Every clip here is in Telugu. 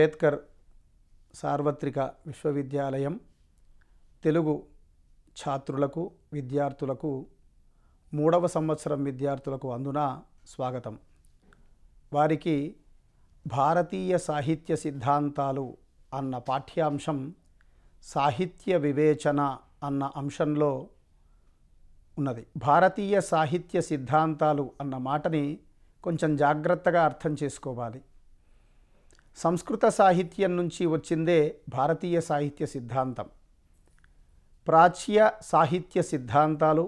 అంబేద్కర్ సార్వత్రిక విశ్వవిద్యాలయం తెలుగు ఛాత్రులకు విద్యార్థులకు మూడవ సంవత్సరం విద్యార్థులకు అందున స్వాగతం వారికి భారతీయ సాహిత్య సిద్ధాంతాలు అన్న పాఠ్యాంశం సాహిత్య వివేచన అన్న అంశంలో ఉన్నది భారతీయ సాహిత్య సిద్ధాంతాలు అన్న మాటని కొంచెం జాగ్రత్తగా అర్థం చేసుకోవాలి సంస్కృత సాహిత్యం నుంచి వచ్చిందే భారతీయ సాహిత్య సిద్ధాంతం ప్రాచ్య సాహిత్య సిద్ధాంతాలు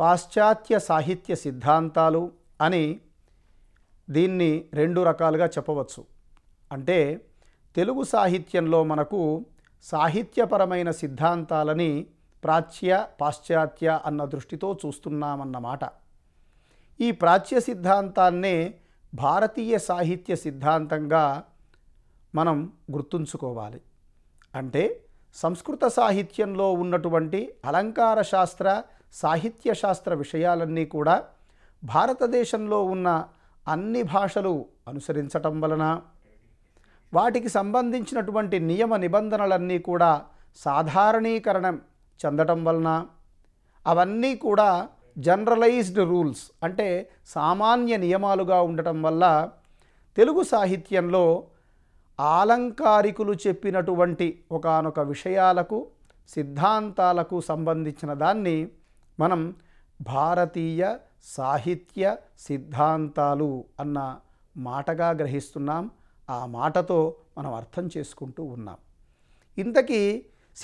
పాశ్చాత్య సాహిత్య సిద్ధాంతాలు అని దీన్ని రెండు రకాలుగా చెప్పవచ్చు అంటే తెలుగు సాహిత్యంలో మనకు సాహిత్యపరమైన సిద్ధాంతాలని ప్రాచ్య పాశ్చాత్య అన్న దృష్టితో చూస్తున్నామన్నమాట ఈ ప్రాచ్య సిద్ధాంతాన్నే భారతీయ సాహిత్య సిద్ధాంతంగా మనం గుర్తుంచుకోవాలి అంటే సంస్కృత సాహిత్యంలో ఉన్నటువంటి అలంకార శాస్త్ర సాహిత్య శాస్త్ర విషయాలన్నీ కూడా భారతదేశంలో ఉన్న అన్ని భాషలు అనుసరించటం వలన వాటికి సంబంధించినటువంటి నియమ నిబంధనలన్నీ కూడా సాధారణీకరణం చెందటం వలన అవన్నీ కూడా జనరలైజ్డ్ రూల్స్ అంటే సామాన్య నియమాలుగా ఉండటం వల్ల తెలుగు సాహిత్యంలో ఆలంకారికులు చెప్పినటువంటి ఒకనొక విషయాలకు సిద్ధాంతాలకు సంబంధించిన దాన్ని మనం భారతీయ సాహిత్య సిద్ధాంతాలు అన్న మాటగా గ్రహిస్తున్నాం ఆ మాటతో మనం అర్థం చేసుకుంటూ ఉన్నాం ఇంతకీ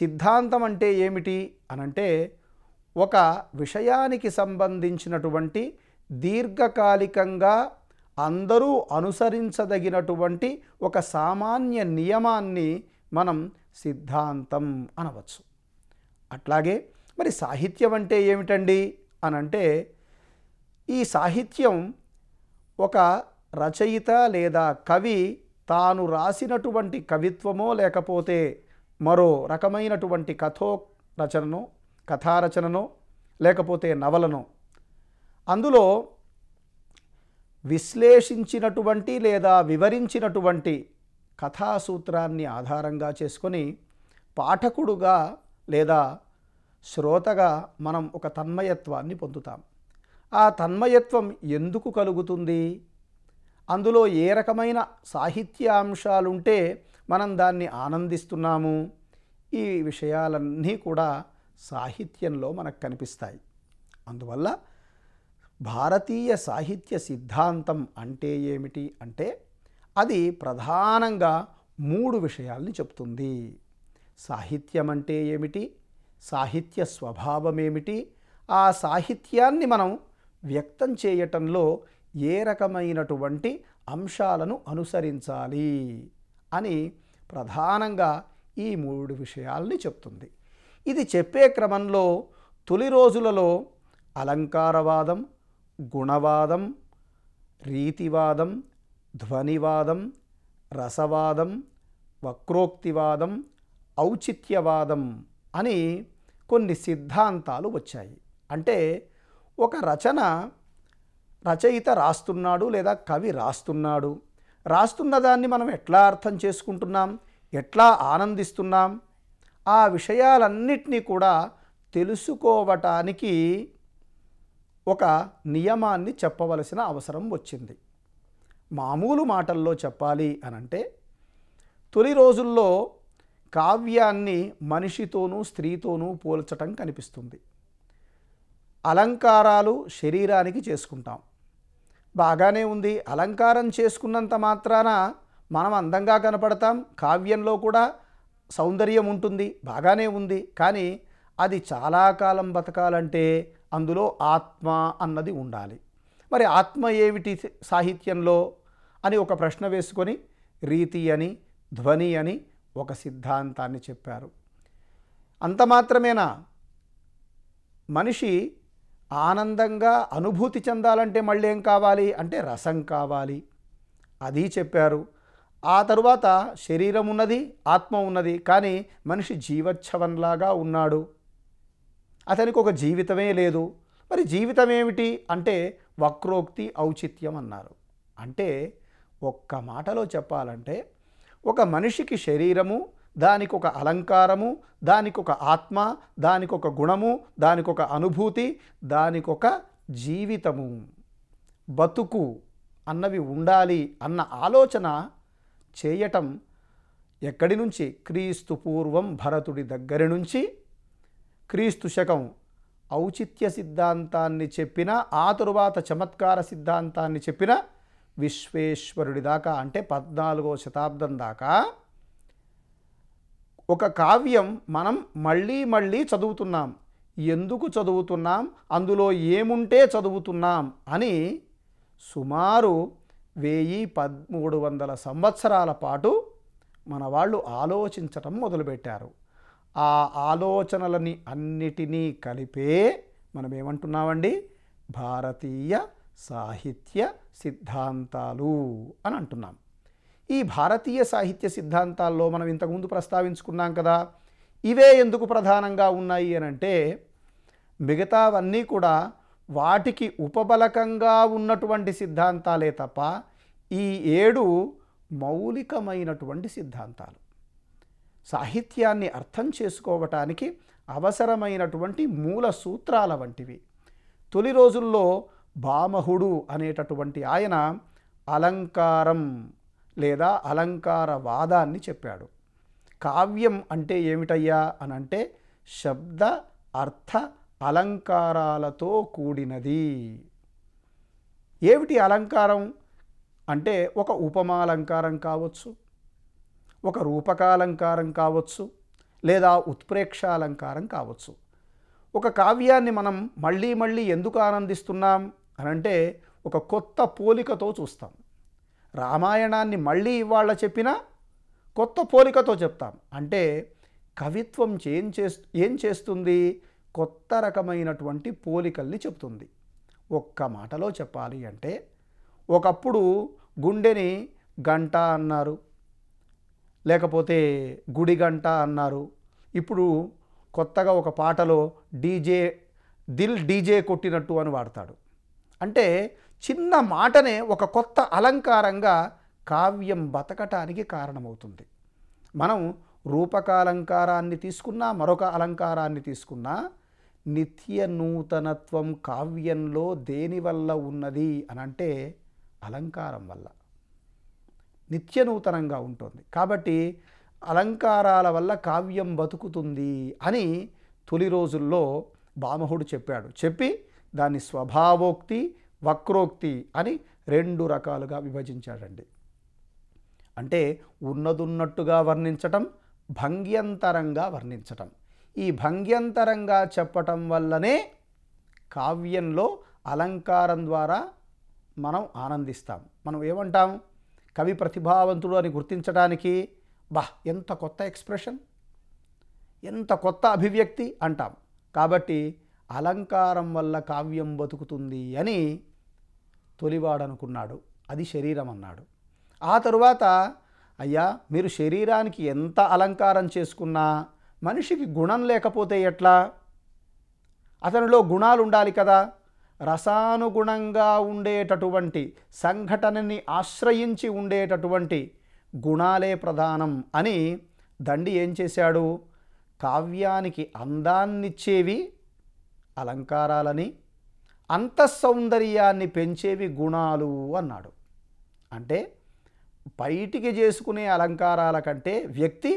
సిద్ధాంతం అంటే ఏమిటి అనంటే ఒక విషయానికి సంబంధించినటువంటి దీర్ఘకాలికంగా అందరూ అనుసరించదగినటువంటి ఒక సామాన్య నియమాన్ని మనం సిద్ధాంతం అనవచ్చు అట్లాగే మరి సాహిత్యం అంటే ఏమిటండి అనంటే ఈ సాహిత్యం ఒక రచయిత లేదా కవి తాను రాసినటువంటి కవిత్వమో లేకపోతే మరో రకమైనటువంటి కథో రచనను కథారచననో లేకపోతే నవలనో అందులో విశ్లేషించినటువంటి లేదా వివరించినటువంటి కథాసూత్రాన్ని ఆధారంగా చేసుకొని పాఠకుడుగా లేదా శ్రోతగా మనం ఒక తన్మయత్వాన్ని పొందుతాం ఆ తన్మయత్వం ఎందుకు కలుగుతుంది అందులో ఏ రకమైన సాహిత్య అంశాలుంటే మనం దాన్ని ఆనందిస్తున్నాము ఈ విషయాలన్నీ కూడా సాహిత్యంలో మనకు కనిపిస్తాయి అందువల్ల భారతీయ సాహిత్య సిద్ధాంతం అంటే ఏమిటి అంటే అది ప్రధానంగా మూడు విషయాల్ని చెప్తుంది సాహిత్యం అంటే ఏమిటి సాహిత్య స్వభావం ఏమిటి ఆ సాహిత్యాన్ని మనం వ్యక్తం చేయటంలో ఏ రకమైనటువంటి అంశాలను అనుసరించాలి అని ప్రధానంగా ఈ మూడు విషయాల్ని చెప్తుంది ఇది చెప్పే క్రమంలో తొలి రోజులలో అలంకారవాదం గుణవాదం రీతివాదం ధ్వనివాదం రసవాదం వక్రోక్తివాదం ఔచిత్యవాదం అని కొన్ని సిద్ధాంతాలు వచ్చాయి అంటే ఒక రచన రచయిత రాస్తున్నాడు లేదా కవి రాస్తున్నాడు రాస్తున్న దాన్ని మనం ఎట్లా అర్థం చేసుకుంటున్నాం ఎట్లా ఆనందిస్తున్నాం ఆ విషయాలన్నిటినీ కూడా తెలుసుకోవటానికి ఒక నియమాన్ని చెప్పవలసిన అవసరం వచ్చింది మామూలు మాటల్లో చెప్పాలి అనంటే తొలి రోజుల్లో కావ్యాన్ని మనిషితోనూ స్త్రీతోనూ పోల్చటం కనిపిస్తుంది అలంకారాలు శరీరానికి చేసుకుంటాం బాగానే ఉంది అలంకారం చేసుకున్నంత మాత్రాన మనం అందంగా కనపడతాం కావ్యంలో కూడా సౌందర్యం ఉంటుంది బాగానే ఉంది కానీ అది చాలా కాలం బతకాలంటే అందులో ఆత్మ అన్నది ఉండాలి మరి ఆత్మ ఏమిటి సాహిత్యంలో అని ఒక ప్రశ్న వేసుకొని రీతి అని ధ్వని అని ఒక సిద్ధాంతాన్ని చెప్పారు అంత మాత్రమేనా మనిషి ఆనందంగా అనుభూతి చెందాలంటే మళ్ళీ ఏం కావాలి అంటే రసం కావాలి అది చెప్పారు ఆ తరువాత శరీరం ఉన్నది ఆత్మ ఉన్నది కానీ మనిషి జీవచ్ఛవన్లాగా ఉన్నాడు అతనికి ఒక జీవితమే లేదు మరి జీవితం ఏమిటి అంటే వక్రోక్తి ఔచిత్యం అన్నారు అంటే ఒక్క మాటలో చెప్పాలంటే ఒక మనిషికి శరీరము దానికి ఒక అలంకారము దానికి ఒక ఆత్మ దానికి ఒక గుణము దానికి ఒక అనుభూతి దానికి ఒక జీవితము బతుకు అన్నవి ఉండాలి అన్న ఆలోచన చేయటం ఎక్కడి నుంచి క్రీస్తు పూర్వం భరతుడి దగ్గర నుంచి క్రీస్తు శకం ఔచిత్య సిద్ధాంతాన్ని చెప్పిన ఆ తరువాత చమత్కార సిద్ధాంతాన్ని చెప్పిన విశ్వేశ్వరుడి దాకా అంటే పద్నాలుగో శతాబ్దం దాకా ఒక కావ్యం మనం మళ్ళీ మళ్ళీ చదువుతున్నాం ఎందుకు చదువుతున్నాం అందులో ఏముంటే చదువుతున్నాం అని సుమారు వెయ్యి పదమూడు వందల సంవత్సరాల పాటు మన వాళ్ళు ఆలోచించటం మొదలుపెట్టారు ఆ ఆలోచనలని అన్నిటినీ కలిపే మనం ఏమంటున్నామండి భారతీయ సాహిత్య సిద్ధాంతాలు అని అంటున్నాం ఈ భారతీయ సాహిత్య సిద్ధాంతాల్లో మనం ఇంతకుముందు ప్రస్తావించుకున్నాం కదా ఇవే ఎందుకు ప్రధానంగా ఉన్నాయి అని అంటే మిగతావన్నీ కూడా వాటికి ఉపబలకంగా ఉన్నటువంటి సిద్ధాంతాలే తప్ప ఈ ఏడు మౌలికమైనటువంటి సిద్ధాంతాలు సాహిత్యాన్ని అర్థం చేసుకోవటానికి అవసరమైనటువంటి మూల సూత్రాల వంటివి తొలి రోజుల్లో భామహుడు అనేటటువంటి ఆయన అలంకారం లేదా అలంకార వాదాన్ని చెప్పాడు కావ్యం అంటే ఏమిటయ్యా అనంటే శబ్ద అర్థ అలంకారాలతో కూడినది ఏమిటి అలంకారం అంటే ఒక ఉపమాలంకారం కావచ్చు ఒక రూపకాలంకారం కావచ్చు లేదా ఉత్ప్రేక్షాలంకారం కావచ్చు ఒక కావ్యాన్ని మనం మళ్ళీ మళ్ళీ ఎందుకు ఆనందిస్తున్నాం అనంటే ఒక కొత్త పోలికతో చూస్తాం రామాయణాన్ని మళ్ళీ ఇవాళ చెప్పినా కొత్త పోలికతో చెప్తాం అంటే కవిత్వం ఏం చేస్తు ఏం చేస్తుంది కొత్త రకమైనటువంటి పోలికల్ని చెప్తుంది ఒక్క మాటలో చెప్పాలి అంటే ఒకప్పుడు గుండెని గంట అన్నారు లేకపోతే గుడి గంట అన్నారు ఇప్పుడు కొత్తగా ఒక పాటలో డీజే దిల్ డీజే కొట్టినట్టు అని వాడతాడు అంటే చిన్న మాటనే ఒక కొత్త అలంకారంగా కావ్యం బతకటానికి కారణమవుతుంది మనం రూపకాలంకారాన్ని తీసుకున్నా మరొక అలంకారాన్ని తీసుకున్నా నిత్య నూతనత్వం కావ్యంలో దేనివల్ల ఉన్నది అనంటే అలంకారం వల్ల నిత్య నూతనంగా ఉంటుంది కాబట్టి అలంకారాల వల్ల కావ్యం బతుకుతుంది అని తొలి రోజుల్లో భామహుడు చెప్పాడు చెప్పి దాన్ని స్వభావోక్తి వక్రోక్తి అని రెండు రకాలుగా విభజించాడండి అంటే ఉన్నదున్నట్టుగా వర్ణించటం భంగ్యంతరంగా వర్ణించటం ఈ భంగ్యంతరంగా చెప్పటం వల్లనే కావ్యంలో అలంకారం ద్వారా మనం ఆనందిస్తాం మనం ఏమంటాం కవి ప్రతిభావంతుడు అని గుర్తించడానికి బహ్ ఎంత కొత్త ఎక్స్ప్రెషన్ ఎంత కొత్త అభివ్యక్తి అంటాం కాబట్టి అలంకారం వల్ల కావ్యం బతుకుతుంది అని తొలివాడనుకున్నాడు అది శరీరం అన్నాడు ఆ తరువాత అయ్యా మీరు శరీరానికి ఎంత అలంకారం చేసుకున్నా మనిషికి గుణం లేకపోతే ఎట్లా అతనిలో గుణాలు ఉండాలి కదా రసానుగుణంగా ఉండేటటువంటి సంఘటనని ఆశ్రయించి ఉండేటటువంటి గుణాలే ప్రధానం అని దండి ఏం చేశాడు కావ్యానికి అందాన్నిచ్చేవి అలంకారాలని అంతఃసౌందర్యాన్ని పెంచేవి గుణాలు అన్నాడు అంటే బయటికి చేసుకునే అలంకారాల కంటే వ్యక్తి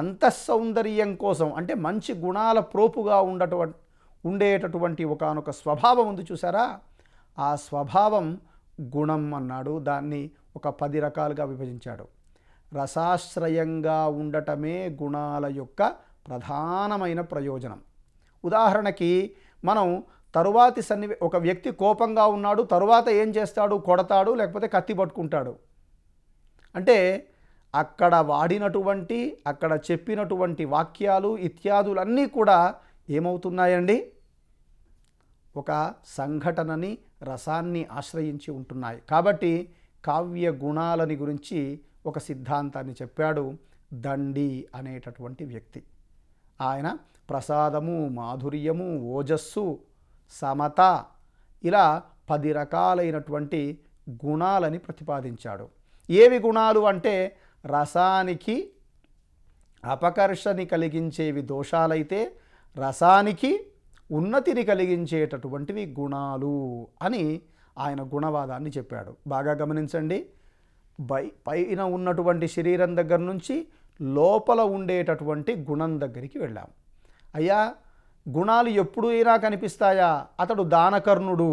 అంతఃసౌందర్యం కోసం అంటే మంచి గుణాల ప్రోపుగా ఉండటం ఉండేటటువంటి ఒకనొక స్వభావం ఉంది చూసారా ఆ స్వభావం గుణం అన్నాడు దాన్ని ఒక పది రకాలుగా విభజించాడు రసాశ్రయంగా ఉండటమే గుణాల యొక్క ప్రధానమైన ప్రయోజనం ఉదాహరణకి మనం తరువాతి సన్ని ఒక వ్యక్తి కోపంగా ఉన్నాడు తరువాత ఏం చేస్తాడు కొడతాడు లేకపోతే కత్తి పట్టుకుంటాడు అంటే అక్కడ వాడినటువంటి అక్కడ చెప్పినటువంటి వాక్యాలు ఇత్యాదులన్నీ కూడా ఏమవుతున్నాయండి ఒక సంఘటనని రసాన్ని ఆశ్రయించి ఉంటున్నాయి కాబట్టి కావ్య గుణాలని గురించి ఒక సిద్ధాంతాన్ని చెప్పాడు దండి అనేటటువంటి వ్యక్తి ఆయన ప్రసాదము మాధుర్యము ఓజస్సు సమత ఇలా పది రకాలైనటువంటి గుణాలని ప్రతిపాదించాడు ఏవి గుణాలు అంటే రసానికి అపకర్షని కలిగించేవి దోషాలైతే రసానికి ఉన్నతిని కలిగించేటటువంటివి గుణాలు అని ఆయన గుణవాదాన్ని చెప్పాడు బాగా గమనించండి బై పైన ఉన్నటువంటి శరీరం దగ్గర నుంచి లోపల ఉండేటటువంటి గుణం దగ్గరికి వెళ్ళాం అయ్యా గుణాలు ఎప్పుడు అయినా కనిపిస్తాయా అతడు దానకర్ణుడు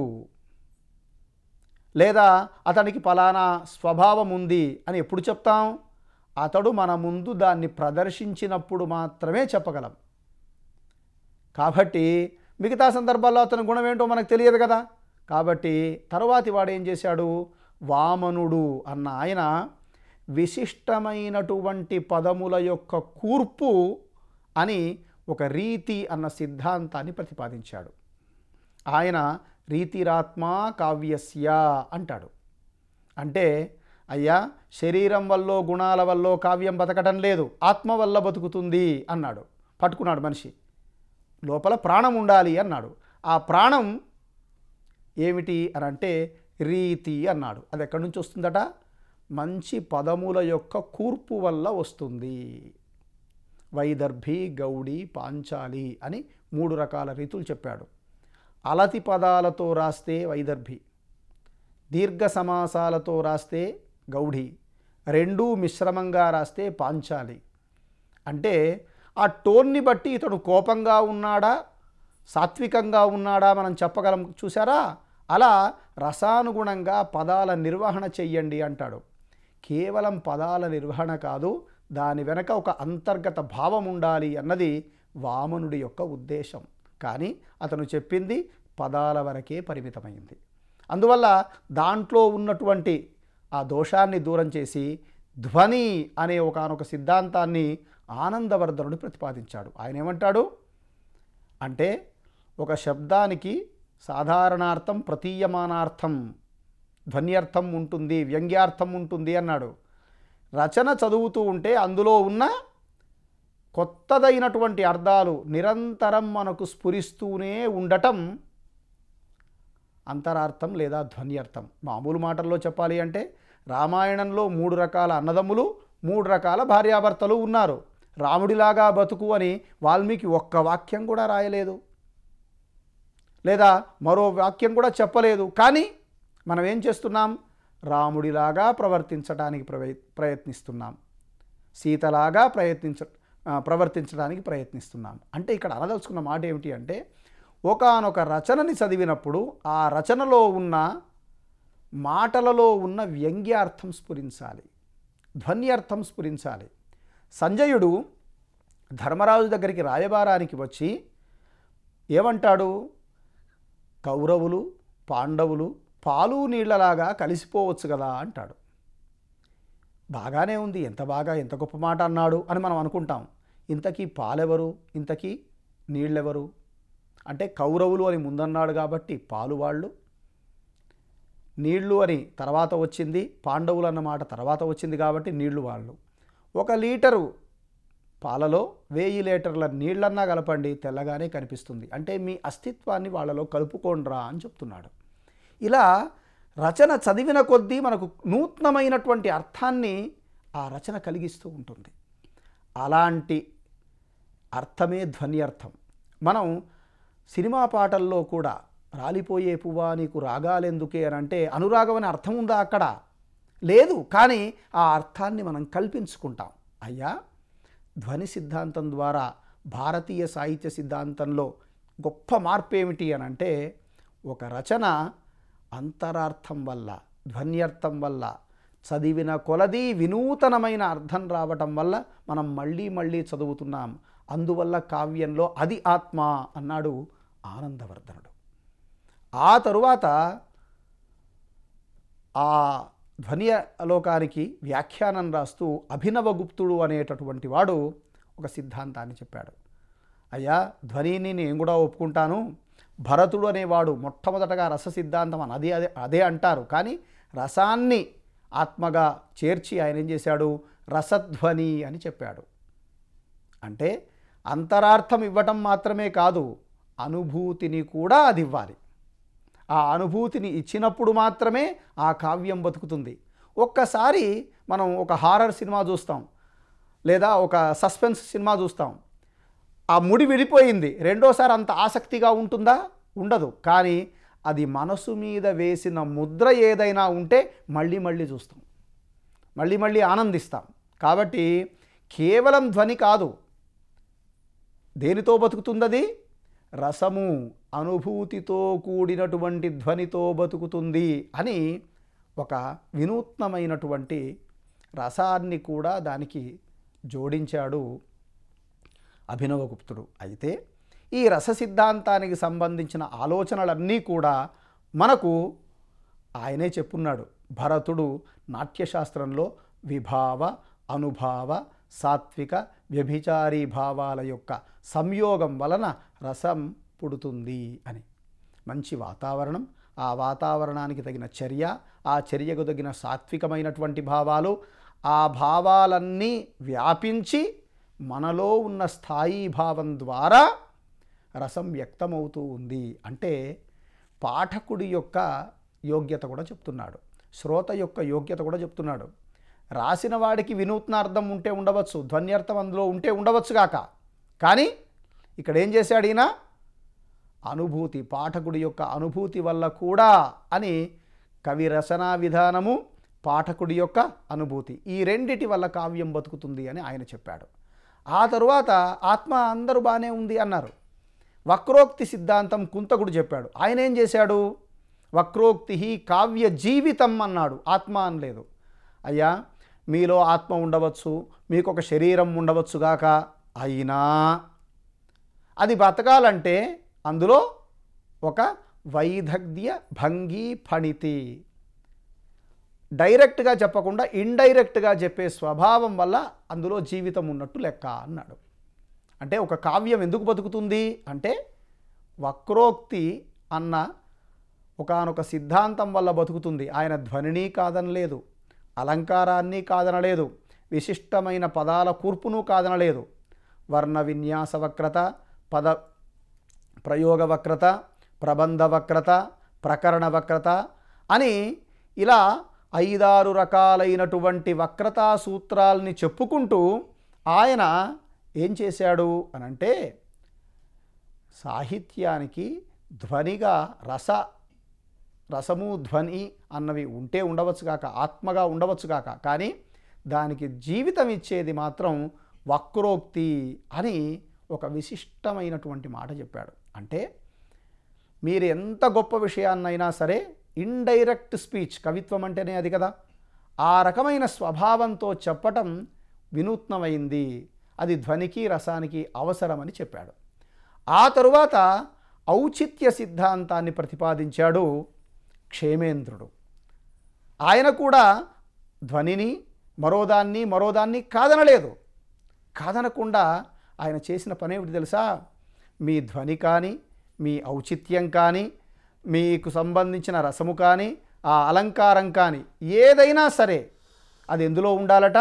లేదా అతనికి ఫలానా స్వభావం ఉంది అని ఎప్పుడు చెప్తాం అతడు మన ముందు దాన్ని ప్రదర్శించినప్పుడు మాత్రమే చెప్పగలం కాబట్టి మిగతా సందర్భాల్లో అతని గుణం ఏంటో మనకు తెలియదు కదా కాబట్టి తరువాతి వాడు ఏం చేశాడు వామనుడు అన్న ఆయన విశిష్టమైనటువంటి పదముల యొక్క కూర్పు అని ఒక రీతి అన్న సిద్ధాంతాన్ని ప్రతిపాదించాడు ఆయన రీతిరాత్మ కావ్యస్య అంటాడు అంటే అయ్యా శరీరం వల్ల గుణాల వల్ల కావ్యం బతకటం లేదు ఆత్మ వల్ల బతుకుతుంది అన్నాడు పట్టుకున్నాడు మనిషి లోపల ప్రాణం ఉండాలి అన్నాడు ఆ ప్రాణం ఏమిటి అని అంటే రీతి అన్నాడు అది ఎక్కడి నుంచి వస్తుందట మంచి పదముల యొక్క కూర్పు వల్ల వస్తుంది వైదర్భి గౌడి పాంచాలి అని మూడు రకాల రీతులు చెప్పాడు అలతి పదాలతో రాస్తే వైదర్భి దీర్ఘ సమాసాలతో రాస్తే గౌడి రెండూ మిశ్రమంగా రాస్తే పాంచాలి అంటే ఆ టోన్ని బట్టి ఇతడు కోపంగా ఉన్నాడా సాత్వికంగా ఉన్నాడా మనం చెప్పగలం చూసారా అలా రసానుగుణంగా పదాల నిర్వహణ చెయ్యండి అంటాడు కేవలం పదాల నిర్వహణ కాదు దాని వెనక ఒక అంతర్గత భావం ఉండాలి అన్నది వామనుడి యొక్క ఉద్దేశం కానీ అతను చెప్పింది పదాల వరకే పరిమితమైంది అందువల్ల దాంట్లో ఉన్నటువంటి ఆ దోషాన్ని దూరం చేసి ధ్వని అనే ఒకనొక సిద్ధాంతాన్ని ఆనందవర్ధనుడు ప్రతిపాదించాడు ఆయన ఏమంటాడు అంటే ఒక శబ్దానికి సాధారణార్థం ప్రతీయమానార్థం ధ్వన్యర్థం ఉంటుంది వ్యంగ్యార్థం ఉంటుంది అన్నాడు రచన చదువుతూ ఉంటే అందులో ఉన్న కొత్తదైనటువంటి అర్థాలు నిరంతరం మనకు స్ఫురిస్తూనే ఉండటం అంతరార్థం లేదా ధ్వన్యర్థం మామూలు మాటల్లో చెప్పాలి అంటే రామాయణంలో మూడు రకాల అన్నదమ్ములు మూడు రకాల భార్యాభర్తలు ఉన్నారు రాముడిలాగా బతుకు అని వాల్మీకి ఒక్క వాక్యం కూడా రాయలేదు లేదా మరో వాక్యం కూడా చెప్పలేదు కానీ మనం ఏం చేస్తున్నాం రాముడిలాగా ప్రవర్తించడానికి ప్రయత్నిస్తున్నాం సీతలాగా ప్రయత్నించ ప్రవర్తించడానికి ప్రయత్నిస్తున్నాం అంటే ఇక్కడ అనదలుచుకున్న మాట ఏమిటి అంటే ఒకనొక రచనని చదివినప్పుడు ఆ రచనలో ఉన్న మాటలలో ఉన్న వ్యంగ్యార్థం స్ఫురించాలి ధ్వన్యర్థం స్ఫురించాలి సంజయుడు ధర్మరాజు దగ్గరికి రాయబారానికి వచ్చి ఏమంటాడు కౌరవులు పాండవులు పాలు నీళ్లలాగా కలిసిపోవచ్చు కదా అంటాడు బాగానే ఉంది ఎంత బాగా ఎంత గొప్ప మాట అన్నాడు అని మనం అనుకుంటాం ఇంతకీ పాలెవరు ఇంతకీ నీళ్ళెవరు అంటే కౌరవులు అని ముందన్నాడు కాబట్టి పాలు వాళ్ళు నీళ్లు అని తర్వాత వచ్చింది పాండవులు అన్నమాట తర్వాత వచ్చింది కాబట్టి నీళ్లు వాళ్ళు ఒక లీటరు పాలలో వెయ్యి లీటర్ల నీళ్లన్నా కలపండి తెల్లగానే కనిపిస్తుంది అంటే మీ అస్తిత్వాన్ని వాళ్ళలో కలుపుకోండ్రా అని చెప్తున్నాడు ఇలా రచన చదివిన కొద్దీ మనకు నూతనమైనటువంటి అర్థాన్ని ఆ రచన కలిగిస్తూ ఉంటుంది అలాంటి అర్థమే ధ్వని అర్థం మనం సినిమా పాటల్లో కూడా రాలిపోయే పువ్వా నీకు రాగాలెందుకే అని అంటే అనురాగం అని అర్థం ఉందా అక్కడ లేదు కానీ ఆ అర్థాన్ని మనం కల్పించుకుంటాం అయ్యా ధ్వని సిద్ధాంతం ద్వారా భారతీయ సాహిత్య సిద్ధాంతంలో గొప్ప మార్పు ఏమిటి అని అంటే ఒక రచన అంతరార్థం వల్ల ధ్వన్యర్థం వల్ల చదివిన కొలది వినూతనమైన అర్థం రావటం వల్ల మనం మళ్ళీ మళ్ళీ చదువుతున్నాం అందువల్ల కావ్యంలో అది ఆత్మ అన్నాడు ఆనందవర్ధనుడు ఆ తరువాత ఆ ధ్వనియలోకానికి వ్యాఖ్యానం రాస్తూ అభినవగుప్తుడు అనేటటువంటి వాడు ఒక సిద్ధాంతాన్ని చెప్పాడు అయ్యా ధ్వనిని నేను కూడా ఒప్పుకుంటాను భరతుడు అనేవాడు మొట్టమొదటగా రస సిద్ధాంతం అని అదే అదే అదే అంటారు కానీ రసాన్ని ఆత్మగా చేర్చి ఆయన ఏం చేశాడు రసధ్వని అని చెప్పాడు అంటే అంతరార్థం ఇవ్వటం మాత్రమే కాదు అనుభూతిని కూడా అది ఇవ్వాలి ఆ అనుభూతిని ఇచ్చినప్పుడు మాత్రమే ఆ కావ్యం బతుకుతుంది ఒక్కసారి మనం ఒక హారర్ సినిమా చూస్తాం లేదా ఒక సస్పెన్స్ సినిమా చూస్తాం ఆ ముడి విడిపోయింది రెండోసారి అంత ఆసక్తిగా ఉంటుందా ఉండదు కానీ అది మనసు మీద వేసిన ముద్ర ఏదైనా ఉంటే మళ్ళీ మళ్ళీ చూస్తాం మళ్ళీ మళ్ళీ ఆనందిస్తాం కాబట్టి కేవలం ధ్వని కాదు దేనితో బతుకుతుంది అది రసము అనుభూతితో కూడినటువంటి ధ్వనితో బతుకుతుంది అని ఒక వినూత్నమైనటువంటి రసాన్ని కూడా దానికి జోడించాడు అభినవగుప్తుడు అయితే ఈ రస సిద్ధాంతానికి సంబంధించిన ఆలోచనలన్నీ కూడా మనకు ఆయనే చెప్పున్నాడు భరతుడు నాట్యశాస్త్రంలో విభావ అనుభావ సాత్విక వ్యభిచారీ భావాల యొక్క సంయోగం వలన రసం పుడుతుంది అని మంచి వాతావరణం ఆ వాతావరణానికి తగిన చర్య ఆ చర్యకు తగిన సాత్వికమైనటువంటి భావాలు ఆ భావాలన్నీ వ్యాపించి మనలో ఉన్న స్థాయి భావం ద్వారా రసం వ్యక్తమవుతూ ఉంది అంటే పాఠకుడి యొక్క యోగ్యత కూడా చెప్తున్నాడు శ్రోత యొక్క యోగ్యత కూడా చెప్తున్నాడు రాసిన వాడికి వినూత్న అర్థం ఉంటే ఉండవచ్చు ధ్వన్యర్థం అందులో ఉంటే ఉండవచ్చు కాక కానీ ఇక్కడ ఏం చేశాడు ఈయన అనుభూతి పాఠకుడి యొక్క అనుభూతి వల్ల కూడా అని కవి రచనా విధానము పాఠకుడి యొక్క అనుభూతి ఈ రెండిటి వల్ల కావ్యం బతుకుతుంది అని ఆయన చెప్పాడు ఆ తరువాత ఆత్మ అందరూ బాగానే ఉంది అన్నారు వక్రోక్తి సిద్ధాంతం కుంతకుడు చెప్పాడు ఆయన ఏం చేశాడు వక్రోక్తి కావ్య జీవితం అన్నాడు ఆత్మ అనలేదు అయ్యా మీలో ఆత్మ ఉండవచ్చు మీకు ఒక శరీరం ఉండవచ్చు గాక అయినా అది బతకాలంటే అందులో ఒక వైదగ్ధ్య భంగి ఫణితి డైరెక్ట్గా చెప్పకుండా ఇండైరెక్ట్గా చెప్పే స్వభావం వల్ల అందులో జీవితం ఉన్నట్టు లెక్క అన్నాడు అంటే ఒక కావ్యం ఎందుకు బతుకుతుంది అంటే వక్రోక్తి అన్న ఒకనొక సిద్ధాంతం వల్ల బతుకుతుంది ఆయన ధ్వనినీ కాదనలేదు అలంకారాన్ని కాదనలేదు విశిష్టమైన పదాల కూర్పును కాదనలేదు వర్ణ విన్యాస వక్రత పద ప్రయోగ వక్రత ప్రబంధ వక్రత ప్రకరణ వక్రత అని ఇలా ఐదారు రకాలైనటువంటి వక్రతా సూత్రాల్ని చెప్పుకుంటూ ఆయన ఏం చేశాడు అనంటే సాహిత్యానికి ధ్వనిగా రస రసము ధ్వని అన్నవి ఉంటే ఉండవచ్చు కాక ఆత్మగా ఉండవచ్చు కాక కానీ దానికి జీవితం ఇచ్చేది మాత్రం వక్రోక్తి అని ఒక విశిష్టమైనటువంటి మాట చెప్పాడు అంటే మీరు ఎంత గొప్ప విషయాన్నైనా సరే ఇండైరెక్ట్ స్పీచ్ కవిత్వం అంటేనే అది కదా ఆ రకమైన స్వభావంతో చెప్పటం వినూత్నమైంది అది ధ్వనికి రసానికి అవసరమని చెప్పాడు ఆ తరువాత ఔచిత్య సిద్ధాంతాన్ని ప్రతిపాదించాడు క్షేమేంద్రుడు ఆయన కూడా ధ్వనిని మరోదాన్ని మరోదాన్ని కాదనలేదు కాదనకుండా ఆయన చేసిన ఏమిటి తెలుసా మీ ధ్వని కానీ మీ ఔచిత్యం కానీ మీకు సంబంధించిన రసము కానీ ఆ అలంకారం కానీ ఏదైనా సరే అది ఎందులో ఉండాలట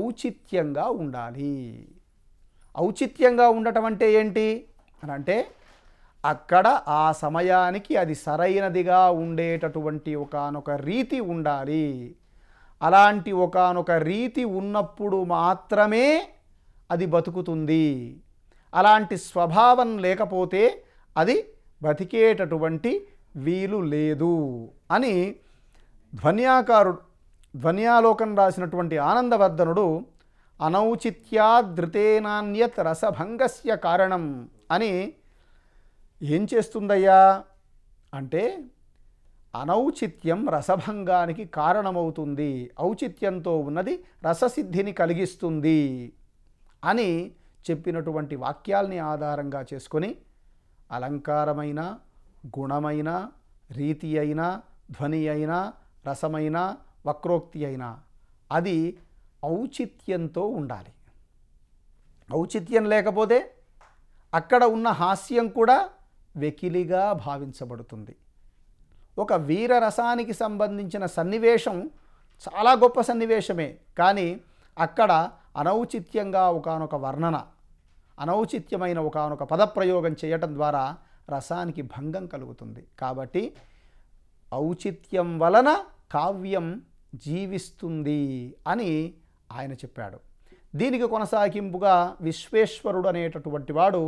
ఔచిత్యంగా ఉండాలి ఔచిత్యంగా ఉండటం అంటే ఏంటి అని అంటే అక్కడ ఆ సమయానికి అది సరైనదిగా ఉండేటటువంటి ఒకనొక రీతి ఉండాలి అలాంటి ఒకనొక రీతి ఉన్నప్పుడు మాత్రమే అది బతుకుతుంది అలాంటి స్వభావం లేకపోతే అది బతికేటటువంటి వీలు లేదు అని ధ్వన్యాకారుడు ధ్వన్యాలోకం రాసినటువంటి ఆనందవర్ధనుడు అనౌచిత్యా ధృతేనాన్యత్ రసభంగస్య కారణం అని ఏం చేస్తుందయ్యా అంటే అనౌచిత్యం రసభంగానికి కారణమవుతుంది ఔచిత్యంతో ఉన్నది రససిద్ధిని కలిగిస్తుంది అని చెప్పినటువంటి వాక్యాల్ని ఆధారంగా చేసుకొని అలంకారమైన గుణమైన రీతి అయినా ధ్వని అయినా రసమైన వక్రోక్తి అయినా అది ఔచిత్యంతో ఉండాలి ఔచిత్యం లేకపోతే అక్కడ ఉన్న హాస్యం కూడా వెకిలిగా భావించబడుతుంది ఒక వీరరసానికి సంబంధించిన సన్నివేశం చాలా గొప్ప సన్నివేశమే కానీ అక్కడ అనౌచిత్యంగా ఒకనొక వర్ణన అనౌచిత్యమైన ఒకనొక పదప్రయోగం చేయటం ద్వారా రసానికి భంగం కలుగుతుంది కాబట్టి ఔచిత్యం వలన కావ్యం జీవిస్తుంది అని ఆయన చెప్పాడు దీనికి కొనసాగింపుగా విశ్వేశ్వరుడు అనేటటువంటి వాడు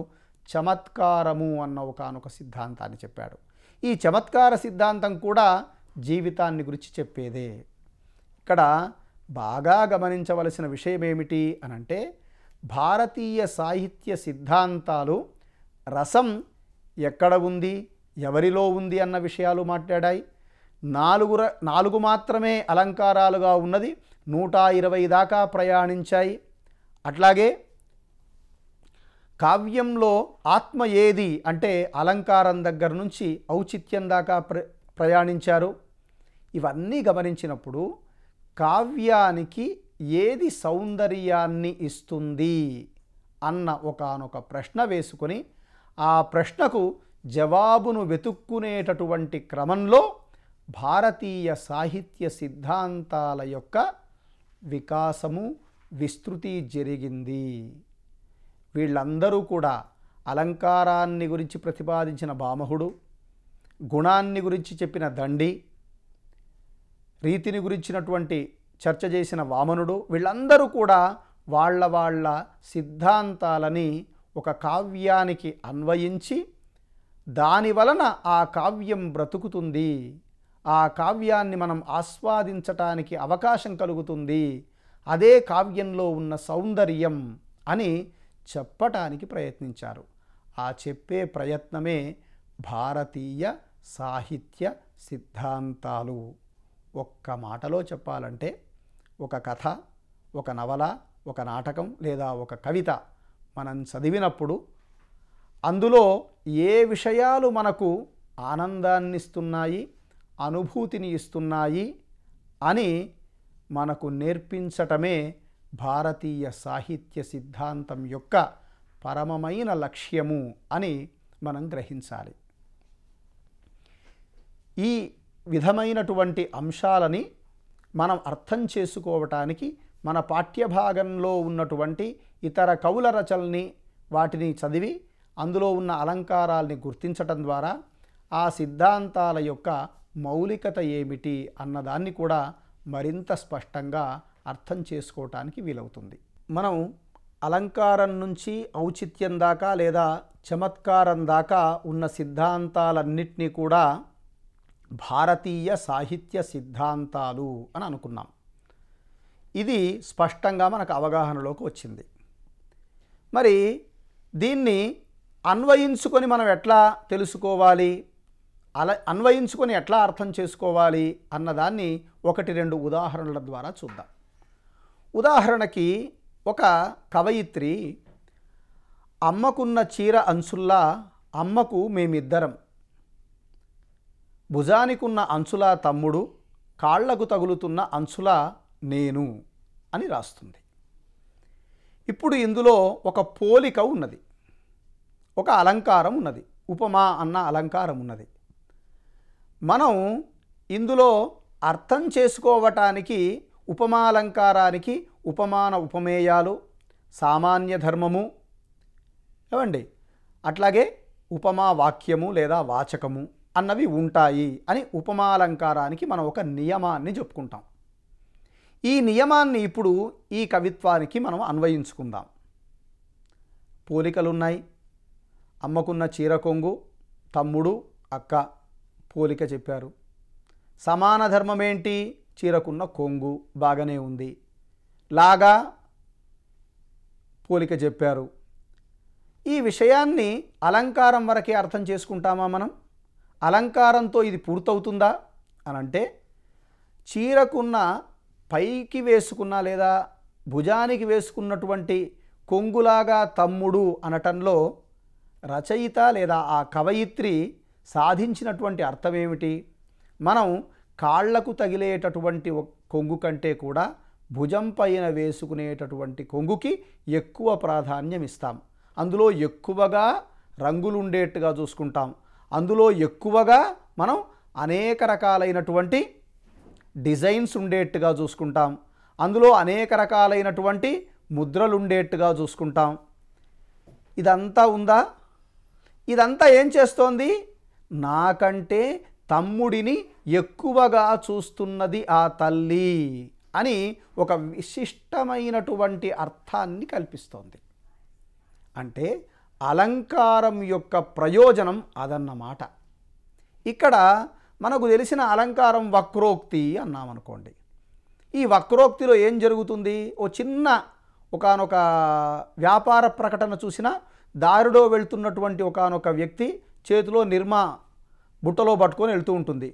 చమత్కారము అన్న ఒకనొక సిద్ధాంతాన్ని చెప్పాడు ఈ చమత్కార సిద్ధాంతం కూడా జీవితాన్ని గురించి చెప్పేదే ఇక్కడ బాగా గమనించవలసిన విషయం ఏమిటి అనంటే భారతీయ సాహిత్య సిద్ధాంతాలు రసం ఎక్కడ ఉంది ఎవరిలో ఉంది అన్న విషయాలు మాట్లాడాయి నాలుగు నాలుగు మాత్రమే అలంకారాలుగా ఉన్నది నూట ఇరవై దాకా ప్రయాణించాయి అట్లాగే కావ్యంలో ఆత్మ ఏది అంటే అలంకారం దగ్గర నుంచి ఔచిత్యం దాకా ప్ర ప్రయాణించారు ఇవన్నీ గమనించినప్పుడు కావ్యానికి ఏది సౌందర్యాన్ని ఇస్తుంది అన్న ఒకనొక ప్రశ్న వేసుకొని ఆ ప్రశ్నకు జవాబును వెతుక్కునేటటువంటి క్రమంలో భారతీయ సాహిత్య సిద్ధాంతాల యొక్క వికాసము విస్తృతి జరిగింది వీళ్ళందరూ కూడా అలంకారాన్ని గురించి ప్రతిపాదించిన భామహుడు గుణాన్ని గురించి చెప్పిన దండి రీతిని గురించినటువంటి చర్చ చేసిన వామనుడు వీళ్ళందరూ కూడా వాళ్ళ వాళ్ళ సిద్ధాంతాలని ఒక కావ్యానికి అన్వయించి దాని వలన ఆ కావ్యం బ్రతుకుతుంది ఆ కావ్యాన్ని మనం ఆస్వాదించటానికి అవకాశం కలుగుతుంది అదే కావ్యంలో ఉన్న సౌందర్యం అని చెప్పటానికి ప్రయత్నించారు ఆ చెప్పే ప్రయత్నమే భారతీయ సాహిత్య సిద్ధాంతాలు ఒక్క మాటలో చెప్పాలంటే ఒక కథ ఒక నవల ఒక నాటకం లేదా ఒక కవిత మనం చదివినప్పుడు అందులో ఏ విషయాలు మనకు ఆనందాన్నిస్తున్నాయి అనుభూతిని ఇస్తున్నాయి అని మనకు నేర్పించటమే భారతీయ సాహిత్య సిద్ధాంతం యొక్క పరమమైన లక్ష్యము అని మనం గ్రహించాలి ఈ విధమైనటువంటి అంశాలని మనం అర్థం చేసుకోవటానికి మన పాఠ్యభాగంలో ఉన్నటువంటి ఇతర కవుల రచనల్ని వాటిని చదివి అందులో ఉన్న అలంకారాల్ని గుర్తించటం ద్వారా ఆ సిద్ధాంతాల యొక్క మౌలికత ఏమిటి అన్నదాన్ని కూడా మరింత స్పష్టంగా అర్థం చేసుకోవటానికి వీలవుతుంది మనం అలంకారం నుంచి ఔచిత్యం దాకా లేదా చమత్కారం దాకా ఉన్న సిద్ధాంతాలన్నింటినీ కూడా భారతీయ సాహిత్య సిద్ధాంతాలు అని అనుకున్నాం ఇది స్పష్టంగా మనకు అవగాహనలోకి వచ్చింది మరి దీన్ని అన్వయించుకొని మనం ఎట్లా తెలుసుకోవాలి అల అన్వయించుకొని ఎట్లా అర్థం చేసుకోవాలి అన్నదాన్ని ఒకటి రెండు ఉదాహరణల ద్వారా చూద్దాం ఉదాహరణకి ఒక కవయిత్రి అమ్మకున్న చీర అంచుల్లా అమ్మకు మేమిద్దరం భుజానికున్న అంశులా తమ్ముడు కాళ్లకు తగులుతున్న అంచులా నేను అని రాస్తుంది ఇప్పుడు ఇందులో ఒక పోలిక ఉన్నది ఒక అలంకారం ఉన్నది ఉపమా అన్న అలంకారం ఉన్నది మనం ఇందులో అర్థం చేసుకోవటానికి ఉపమాలంకారానికి ఉపమాన ఉపమేయాలు సామాన్య ధర్మము ఏమండి అట్లాగే ఉపమా వాక్యము లేదా వాచకము అన్నవి ఉంటాయి అని ఉపమాలంకారానికి మనం ఒక నియమాన్ని చెప్పుకుంటాం ఈ నియమాన్ని ఇప్పుడు ఈ కవిత్వానికి మనం అన్వయించుకుందాం పోలికలున్నాయి అమ్మకున్న చీర కొంగు తమ్ముడు అక్క పోలిక చెప్పారు సమాన ధర్మమేంటి చీరకున్న కొంగు బాగానే ఉంది లాగా పోలిక చెప్పారు ఈ విషయాన్ని అలంకారం వరకే అర్థం చేసుకుంటామా మనం అలంకారంతో ఇది పూర్తవుతుందా అని అంటే చీరకున్న పైకి వేసుకున్న లేదా భుజానికి వేసుకున్నటువంటి కొంగులాగా తమ్ముడు అనటంలో రచయిత లేదా ఆ కవయిత్రి సాధించినటువంటి అర్థం ఏమిటి మనం కాళ్లకు తగిలేటటువంటి కొంగు కంటే కూడా భుజం పైన వేసుకునేటటువంటి కొంగుకి ఎక్కువ ప్రాధాన్యం ఇస్తాం అందులో ఎక్కువగా రంగులు ఉండేట్టుగా చూసుకుంటాం అందులో ఎక్కువగా మనం అనేక రకాలైనటువంటి డిజైన్స్ ఉండేట్టుగా చూసుకుంటాం అందులో అనేక రకాలైనటువంటి ముద్రలు ఉండేట్టుగా చూసుకుంటాం ఇదంతా ఉందా ఇదంతా ఏం చేస్తోంది నాకంటే తమ్ముడిని ఎక్కువగా చూస్తున్నది ఆ తల్లి అని ఒక విశిష్టమైనటువంటి అర్థాన్ని కల్పిస్తోంది అంటే అలంకారం యొక్క ప్రయోజనం అదన్నమాట ఇక్కడ మనకు తెలిసిన అలంకారం వక్రోక్తి అన్నామనుకోండి ఈ వక్రోక్తిలో ఏం జరుగుతుంది ఓ చిన్న ఒకనొక వ్యాపార ప్రకటన చూసిన దారిలో వెళ్తున్నటువంటి ఒకనొక వ్యక్తి చేతిలో నిర్మా బుట్టలో పట్టుకొని వెళ్తూ ఉంటుంది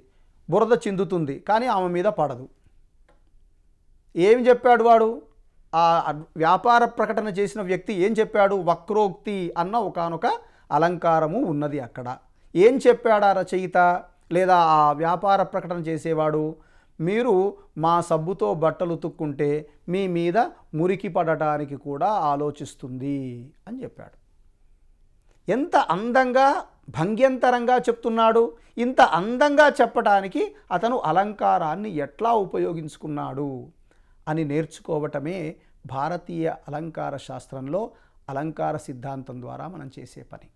బురద చిందుతుంది కానీ ఆమె మీద పడదు ఏమి చెప్పాడు వాడు ఆ వ్యాపార ప్రకటన చేసిన వ్యక్తి ఏం చెప్పాడు వక్రోక్తి అన్న ఒకనొక అలంకారము ఉన్నది అక్కడ ఏం చెప్పాడు ఆ రచయిత లేదా ఆ వ్యాపార ప్రకటన చేసేవాడు మీరు మా సబ్బుతో బట్టలు ఉతుక్కుంటే మీ మీద మురికి పడటానికి కూడా ఆలోచిస్తుంది అని చెప్పాడు ఎంత అందంగా భంగ్యంతరంగా చెప్తున్నాడు ఇంత అందంగా చెప్పటానికి అతను అలంకారాన్ని ఎట్లా ఉపయోగించుకున్నాడు అని నేర్చుకోవటమే భారతీయ అలంకార శాస్త్రంలో అలంకార సిద్ధాంతం ద్వారా మనం చేసే పని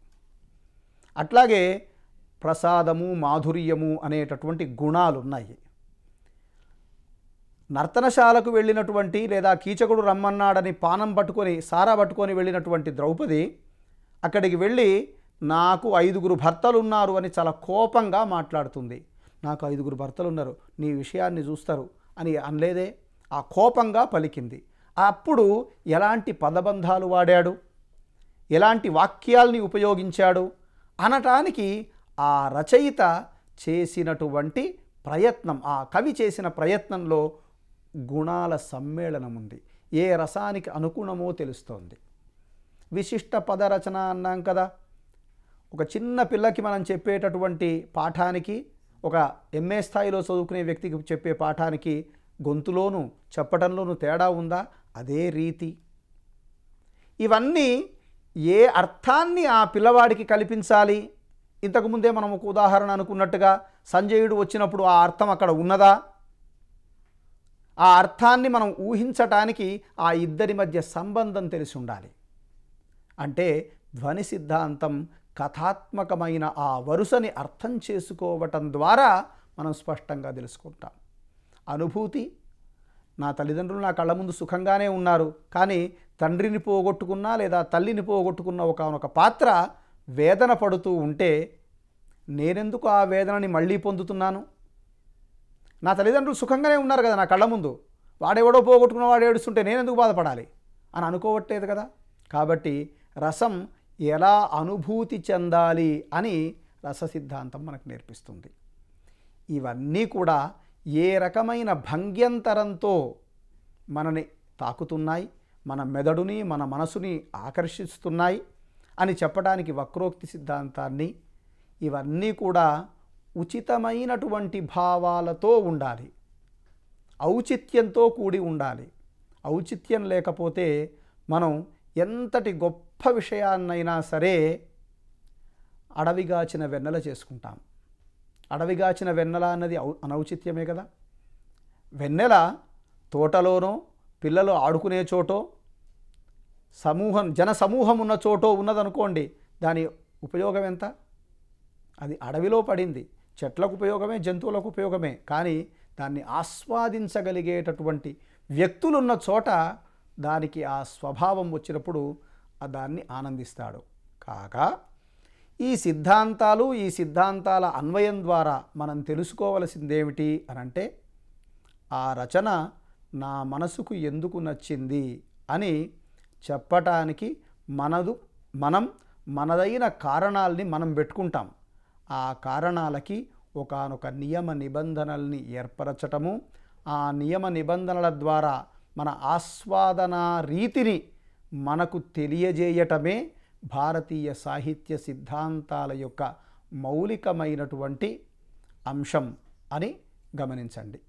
అట్లాగే ప్రసాదము మాధుర్యము అనేటటువంటి గుణాలు ఉన్నాయి నర్తనశాలకు వెళ్ళినటువంటి లేదా కీచకుడు రమ్మన్నాడని పానం పట్టుకొని సారా పట్టుకొని వెళ్ళినటువంటి ద్రౌపది అక్కడికి వెళ్ళి నాకు ఐదుగురు భర్తలు ఉన్నారు అని చాలా కోపంగా మాట్లాడుతుంది నాకు ఐదుగురు భర్తలు ఉన్నారు నీ విషయాన్ని చూస్తారు అని అనలేదే ఆ కోపంగా పలికింది అప్పుడు ఎలాంటి పదబంధాలు వాడాడు ఎలాంటి వాక్యాల్ని ఉపయోగించాడు అనటానికి ఆ రచయిత చేసినటువంటి ప్రయత్నం ఆ కవి చేసిన ప్రయత్నంలో గుణాల సమ్మేళనం ఉంది ఏ రసానికి అనుగుణమో తెలుస్తోంది విశిష్ట పద రచన అన్నాం కదా ఒక చిన్న పిల్లకి మనం చెప్పేటటువంటి పాఠానికి ఒక ఎంఏ స్థాయిలో చదువుకునే వ్యక్తికి చెప్పే పాఠానికి గొంతులోను చెప్పటంలోనూ తేడా ఉందా అదే రీతి ఇవన్నీ ఏ అర్థాన్ని ఆ పిల్లవాడికి కల్పించాలి ఇంతకుముందే మనం ఒక ఉదాహరణ అనుకున్నట్టుగా సంజయుడు వచ్చినప్పుడు ఆ అర్థం అక్కడ ఉన్నదా ఆ అర్థాన్ని మనం ఊహించటానికి ఆ ఇద్దరి మధ్య సంబంధం తెలిసి ఉండాలి అంటే ధ్వని సిద్ధాంతం కథాత్మకమైన ఆ వరుసని అర్థం చేసుకోవటం ద్వారా మనం స్పష్టంగా తెలుసుకుంటాం అనుభూతి నా తల్లిదండ్రులు నా కళ్ళ ముందు సుఖంగానే ఉన్నారు కానీ తండ్రిని పోగొట్టుకున్నా లేదా తల్లిని పోగొట్టుకున్న ఒకనొక పాత్ర వేదన పడుతూ ఉంటే నేనెందుకు ఆ వేదనని మళ్ళీ పొందుతున్నాను నా తల్లిదండ్రులు సుఖంగానే ఉన్నారు కదా నా కళ్ళ ముందు వాడెవడో పోగొట్టుకున్న వాడు ఏడుస్తుంటే నేనెందుకు బాధపడాలి అని అనుకోవట్లేదు కదా కాబట్టి రసం ఎలా అనుభూతి చెందాలి అని రససిద్ధాంతం మనకు నేర్పిస్తుంది ఇవన్నీ కూడా ఏ రకమైన భంగ్యంతరంతో మనని తాకుతున్నాయి మన మెదడుని మన మనసుని ఆకర్షిస్తున్నాయి అని చెప్పడానికి వక్రోక్తి సిద్ధాంతాన్ని ఇవన్నీ కూడా ఉచితమైనటువంటి భావాలతో ఉండాలి ఔచిత్యంతో కూడి ఉండాలి ఔచిత్యం లేకపోతే మనం ఎంతటి గొప్ప గొప్ప విషయాన్నైనా సరే అడవిగాచిన వెన్నెల చేసుకుంటాం అడవిగాచిన వెన్నెల అన్నది అనౌచిత్యమే కదా వెన్నెల తోటలోనో పిల్లలు ఆడుకునే చోటో సమూహం జన సమూహం ఉన్న చోటో ఉన్నదనుకోండి దాని ఉపయోగం ఎంత అది అడవిలో పడింది చెట్లకు ఉపయోగమే జంతువులకు ఉపయోగమే కానీ దాన్ని ఆస్వాదించగలిగేటటువంటి వ్యక్తులున్న చోట దానికి ఆ స్వభావం వచ్చినప్పుడు దాన్ని ఆనందిస్తాడు కాగా ఈ సిద్ధాంతాలు ఈ సిద్ధాంతాల అన్వయం ద్వారా మనం తెలుసుకోవలసిందేమిటి అనంటే ఆ రచన నా మనసుకు ఎందుకు నచ్చింది అని చెప్పటానికి మనదు మనం మనదైన కారణాలని మనం పెట్టుకుంటాం ఆ కారణాలకి ఒకనొక నియమ నిబంధనల్ని ఏర్పరచటము ఆ నియమ నిబంధనల ద్వారా మన ఆస్వాదన రీతిని మనకు తెలియజేయటమే భారతీయ సాహిత్య సిద్ధాంతాల యొక్క మౌలికమైనటువంటి అంశం అని గమనించండి